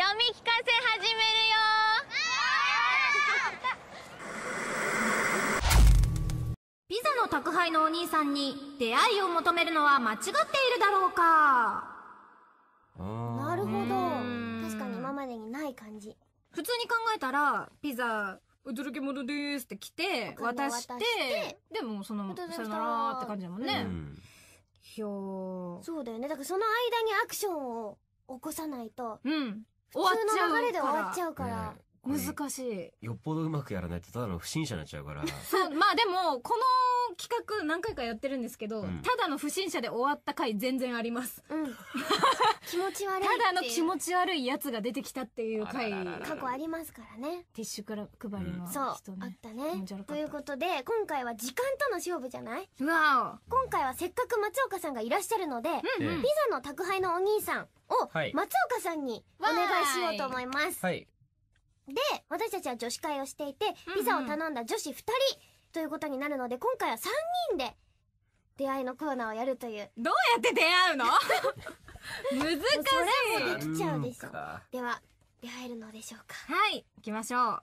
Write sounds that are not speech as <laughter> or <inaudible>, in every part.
読み聞かせ始めるよピザの宅配のお兄さんに出会いを求めるのは間違っているだろうかなるほど確かに今までにない感じ普通に考えたらピザ「うつるけもです」って来て渡してでもその「さよなら」って感じだもんね、うん、ひょーそうだよねだからその間にアクションを起こさないと、うん、終わっちゃう流れで終わっちゃうから。ね難しい。よっぽどうまくやらないとただの不審者になっちゃうから。<laughs> そう、まあでも、この企画何回かやってるんですけど、うん、ただの不審者で終わった回全然あります。うん。<laughs> 気持ち悪いただの気持ち悪いやつが出てきたっていう回。過去ありますからね。ティッシュから配りの、ねうん、そう、あったねった。ということで、今回は時間との勝負じゃないわお今回はせっかく松岡さんがいらっしゃるので、うんうん、ピザの宅配のお兄さんを松岡さんにお願いしようと思います。はいで私たちは女子会をしていて、ピザを頼んだ女子2人ということになるので今回は3人で出会いのコーナーをやるというどうやって出会うの <laughs> 難しいそれもできちゃうでしょでは出会えるのでしょうかはい行きましょう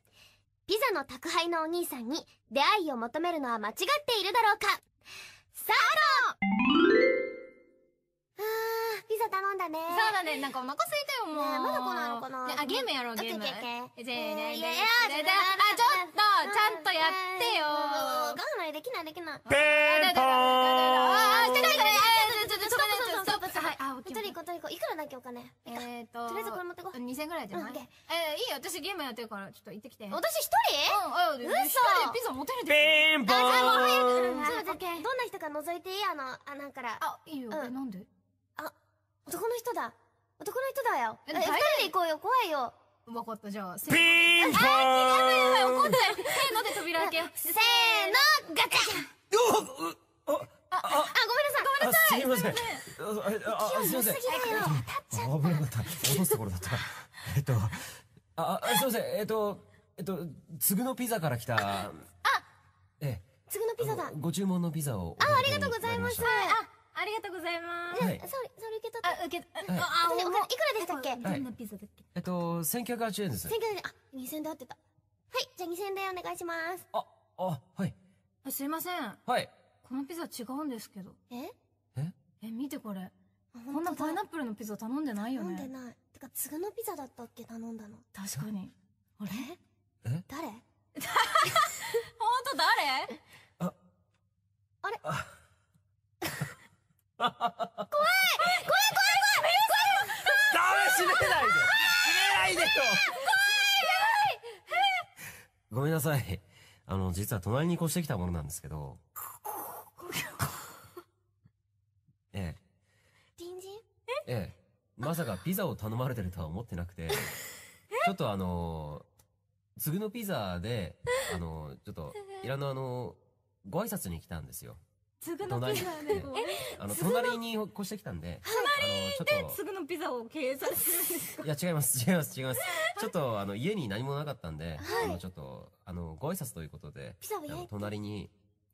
ピザの宅配のお兄さんに出会いを求めるのは間違っているだろうかスター頼んだね。そうだね。なんかお腹空いたよ、もう。まだ来ないのかな、あ、ゲームやろう、ゲーム。ーー、あ、ちょっと、ちゃんとやってよ。我慢できない、できない。ペーあ、ちょっと、ちょっと、ちょっと、ちょっと、っえっと、とりあえずこれ持ってこぐらいじゃないえいいよ、私ゲームやってるから、ちょっと行ってきて。私一人うん、嘘でピザ持てるで。ンポーンあ、じゃあもう早く。どんな人か覗いていいあの、あ、から。あ、いいよ。なんで男の人だ男の人だよ二人で行こうよ怖いよ分かったじゃあピンポンあやばいやばい怒ってせーので扉開けせーのガチャあああごめんなさいごめんなさいすみませんああすみません危なかった落とすところだったえっとあすみませんえっとえっとつぐのピザから来たあええつぐのピザだご注文のピザをあありがとうございますあありがとうございます。はいそれ、それ受け取って。あ、受け、あ、はい、あ、おいくらでしたっけどんなピザだっけえっと、1980円です。千九百0円、あ、2000円で合ってた。はい、じゃあ2000円でお願いします。あ、あ、はい。あすいません。はい。このピザ違うんですけど。えええ、見てこれ。こんなパイナップルのピザ頼んでないよね。頼んでない。てか、つぐのピザだったっけ頼んだの。確かに。あれえ誰ほんと誰あ、あれ怖い怖い怖い怖いダメ閉めないで閉めないでよごめんなさい。あの、実は隣に越してきたものなんですけど。ええ。隣人ええ。まさかピザを頼まれてるとは思ってなくて。ちょっとあのー、のピザで、あのー、ちょっと、いらぬあのー、ご挨拶に来たんですよ。つぐのピザね。え、あの、隣に越してきたんで。隣でつぐのピザを経営されてるんですかいや、違います、違います、違います。ちょっと、あの、家に何もなかったんで、あの、ちょっと、あの、ご挨拶ということで、ピザを隣に、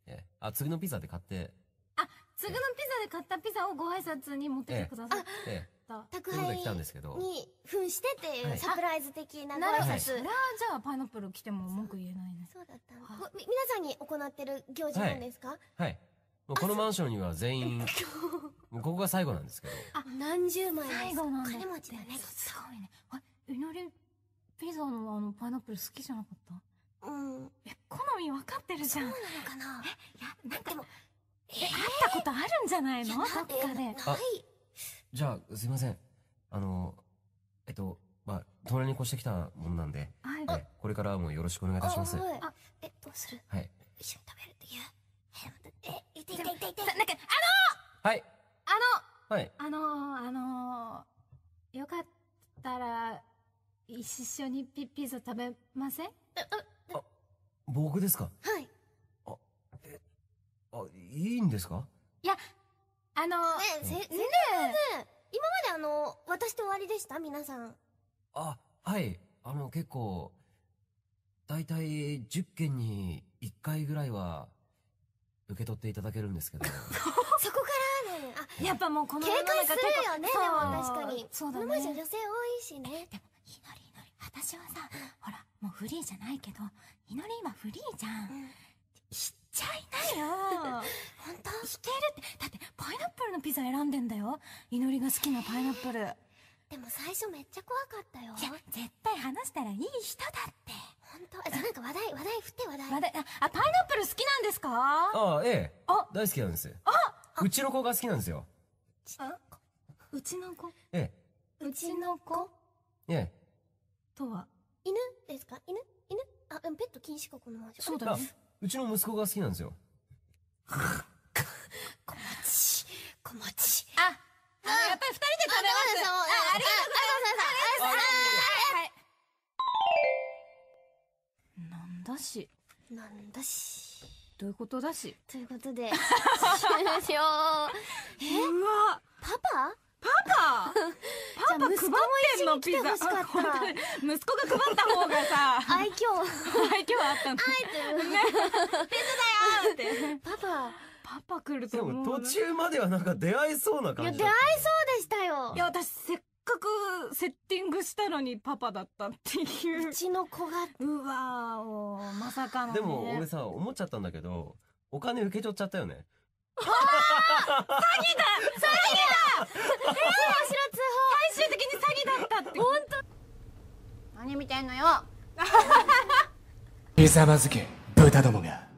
え、あ、つぐのピザで買って、あ、つぐのピザで買ったピザをご挨拶に持ってきてください。ええ宅配に扮しててサプライズ的なご挨拶。それはじゃあパイナップル来ても文句言えないね。そうだった皆さんに行ってる行事なんですかはい。もうこのマンションには全員、もうここが最後なんですけど。あ、何十枚最後なんだ。金持ちだね。すごいね。あ、いのり、ピザのあの、パイナップル好きじゃなかったうん。え、好み分かってるじゃん。そうなのかなえ、いや、なんか、でも、え、会ったことあるんじゃないのどっかで。ない。じゃあ、すいません。あの、えっと、まあ、隣に越してきたもんなんで、はい。これからもよろしくお願いいたします。あ、え、どうするはい。一緒に食べるって言うえ、いていていていて。なんか、あのー、はい。あの、はい。あのー、あのー、よかったら、一緒にピッピーズ食べませんあ、僕ですかはい。あ、え、あ、いいんですかいや、あのー、え、せ、ねえ、ね今まであの、私と終わりでした皆さん。あ、はい。あの、結構、だいたい10件に1回ぐらいは、受け取っていただけるんですけど <laughs> そこからねあやっぱもうこの警戒するよねでも確かにそうだね女性多いしねでも祈りいり私はさほらもうフリーじゃないけど祈り今フリーじゃん、うんちゃいなよ <laughs> 本当弾けるってだってパイナップルのピザ選んでんだよ祈りが好きなパイナップルでも最初めっちゃ怖かったよいや絶対話したらいい人だっと話題、話題振って話題。話題、あ、パイナップル好きなんですかああ、ええ。あ大好きなんです。あうちの子が好きなんですよ。うちの子ええ。うちの子ええ。とは犬ですか犬犬あ、うん、ペット禁止か、この話。そうだね。うちの息子が好きなんですよ。小 <laughs> 町、小町。あ、あやっぱり二人でしなんだしどういうことだしということで <laughs> 終了えうわパパパパパパ配ってんのピザ息子が配った方がさ愛嬌愛嬌あったの愛嬌ねピザだよってパパパパ来ると思う途中まではなんか出会いそうな感じ出会いそうでしたよいや私せっくセッティングしたのにパパだったっていう。うちの子が。うわまさかの、ね、でも俺さ、思っちゃったんだけど、お金受け取っちゃったよね。詐欺だ詐欺だ最終的に詐欺だったって。本当何見てんのよ貴様漬け、豚どもが。